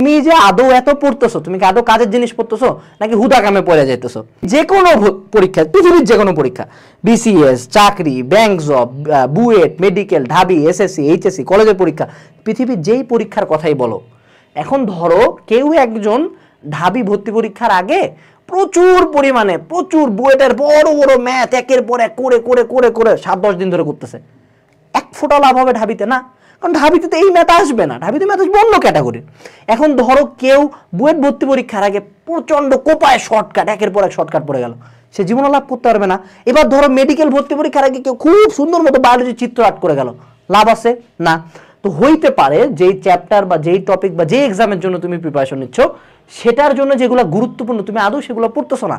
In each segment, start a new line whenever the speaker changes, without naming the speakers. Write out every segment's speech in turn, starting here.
তুমি যে আদৌ এত পড়তেছো তুমি কি আদৌ কাজের জিনিস পড়তেছো নাকি হুদা কামে পড়ে যেতেছো যে কোনো পরীক্ষা পৃথিবীর যে কোনো পরীক্ষা বিসিএস চাকরি ব্যাংক জব বুয়েট মেডিকেল ঢাবি এসএসসি এইচএসসি কলেজের পরীক্ষা পৃথিবীর যেই পরীক্ষার কথাই বলো এখন ধরো কেউ একজন ঢাবি ভর্তি পরীক্ষার আগে প্রচুর পরিমাণে প্রচুর বুয়েটের বড় বড় ম্যাথ একের পর এক করে করে করে করে সাত দশ দিন ধরে করতেছে এক ফোঁটা লাভ হবে ঢাবিতে না কারণ ঢাবিতে তো এই ম্যাথ আসবে না ঢাবিতে ম্যাথ আসবে অন্য ক্যাটাগরি এখন ধরো কেউ বুয়েট ভর্তি পরীক্ষার আগে প্রচণ্ড কোপায় শর্টকাট একের পর এক শর্টকাট পড়ে গেল সে জীবনে লাভ করতে পারবে না এবার ধরো মেডিকেল ভর্তি পরীক্ষার আগে কেউ খুব সুন্দর মতো বায়োলজি চিত্র আট করে গেল লাভ আছে না তো হইতে পারে যেই চ্যাপ্টার বা যেই টপিক বা যেই এক্সামের জন্য তুমি প্রিপারেশন নিচ্ছ সেটার জন্য যেগুলো গুরুত্বপূর্ণ তুমি আদৌ সেগুলো পড়তেছো না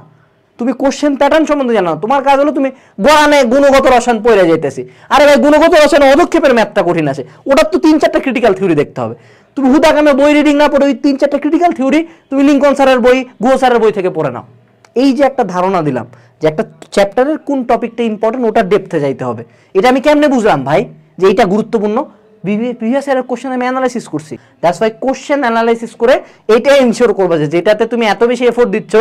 তুমি কোশ্চেন প্যাটার্ন সম্বন্ধে জানো না তোমার কাজ হলো তুমি গোয়ানে গুণগত রসায়ন পড়ে যাইতেছি আরে ভাই গুণগত রসায়ন অধক্ষেপের ম্যাথটা কঠিন আছে ওটার তো তিন চারটা ক্রিটিক্যাল থিওরি দেখতে হবে তুমি হুদাগামে বই রিডিং না পড়ে ওই তিন চারটা ক্রিটিক্যাল থিওরি তুমি লিঙ্কন স্যারের বই গুহ স্যারের বই থেকে পড়ে নাও এই যে একটা ধারণা দিলাম যে একটা চ্যাপ্টারের কোন টপিকটা ইম্পর্টেন্ট ওটা ডেপথে যাইতে হবে এটা আমি কেমনে বুঝলাম ভাই যে এটা গুরুত্বপূর্ণ প্রিভিয়াস ইয়ারের কোশ্চেন আমি অ্যানালাইসিস করছি দ্যাটস ওয়াই কোশ্চেন অ্যানালাইসিস করে এটা ইনশিওর করবে যে যেটাতে তুমি এত বেশি এফোর্ট দিচ্ছ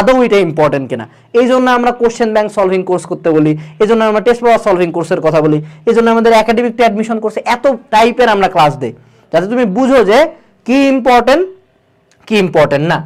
আদৌ এটা ইম্পর্টেন্ট কিনা এই জন্য আমরা কোশ্চেন ব্যাংক সলভিং কোর্স করতে বলি এই জন্য আমরা টেস্ট পাওয়ার সলভিং কোর্সের কথা বলি এই জন্য আমাদের একাডেমিক অ্যাডমিশন কোর্সে এত টাইপের আমরা ক্লাস দিই যাতে তুমি বুঝো যে কি ইম্পর্টেন্ট কি ইম্পর্টেন্ট না